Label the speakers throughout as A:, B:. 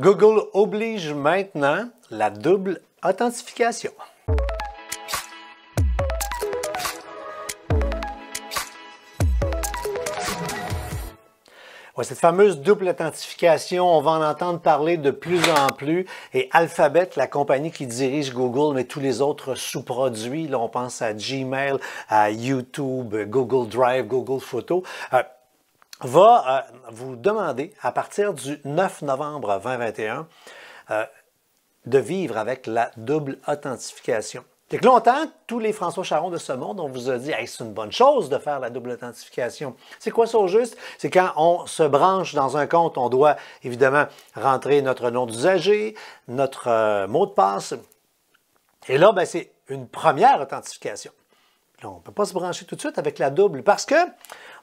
A: Google oblige maintenant la double authentification. cette fameuse double authentification, on va en entendre parler de plus en plus. Et Alphabet, la compagnie qui dirige Google, mais tous les autres sous-produits, l'on on pense à Gmail, à YouTube, Google Drive, Google Photo, euh, va euh, vous demander, à partir du 9 novembre 2021, euh, de vivre avec la double authentification. C'est que longtemps, tous les François Charon de ce monde, on vous a dit c'est une bonne chose de faire la double authentification. C'est quoi ça au juste? C'est quand on se branche dans un compte, on doit évidemment rentrer notre nom d'usager, notre euh, mot de passe. Et là, ben, c'est une première authentification on ne peut pas se brancher tout de suite avec la double parce que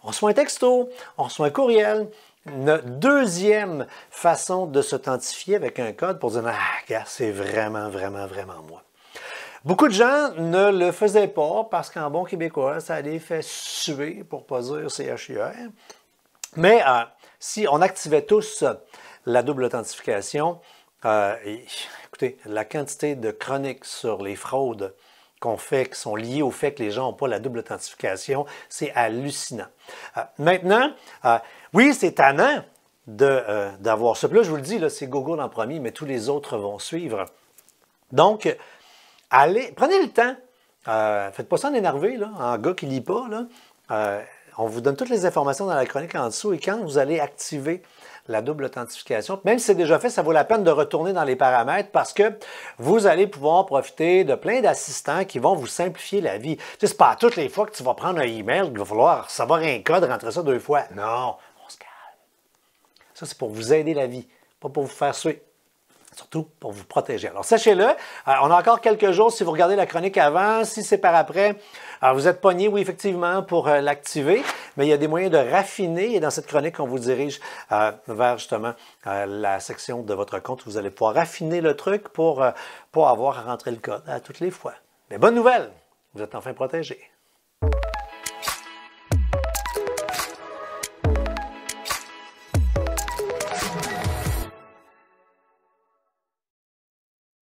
A: on reçoit un texto, on reçoit un courriel. Une deuxième façon de s'authentifier avec un code pour dire Ah, c'est vraiment, vraiment, vraiment moi. Beaucoup de gens ne le faisaient pas parce qu'en bon québécois, ça les fait suer, pour pas dire CHIR. Mais euh, si on activait tous la double authentification, euh, écoutez, la quantité de chroniques sur les fraudes qu'on fait, qui sont liés au fait que les gens n'ont pas la double authentification, c'est hallucinant. Euh, maintenant, euh, oui, c'est tannant euh, d'avoir ça. Puis là, je vous le dis, c'est Google en premier, mais tous les autres vont suivre. Donc, allez, prenez le temps. Euh, faites pas ça en énervé, là, en gars qui lit pas. on vous donne toutes les informations dans la chronique en dessous et quand vous allez activer la double authentification. Même si c'est déjà fait, ça vaut la peine de retourner dans les paramètres parce que vous allez pouvoir profiter de plein d'assistants qui vont vous simplifier la vie. c'est pas toutes les fois que tu vas prendre un email qu'il va falloir savoir un code, rentrer ça deux fois. Non, on se calme. Ça, c'est pour vous aider la vie, pas pour vous faire suer. Surtout pour vous protéger. Alors, sachez-le, euh, on a encore quelques jours si vous regardez la chronique avant, si c'est par après. vous êtes pogné, oui, effectivement, pour euh, l'activer, mais il y a des moyens de raffiner. Et dans cette chronique, on vous dirige euh, vers justement la section de votre compte où vous allez pouvoir raffiner le truc pour pas avoir à rentrer le code à toutes les fois. Mais bonne nouvelle, vous êtes enfin protégé.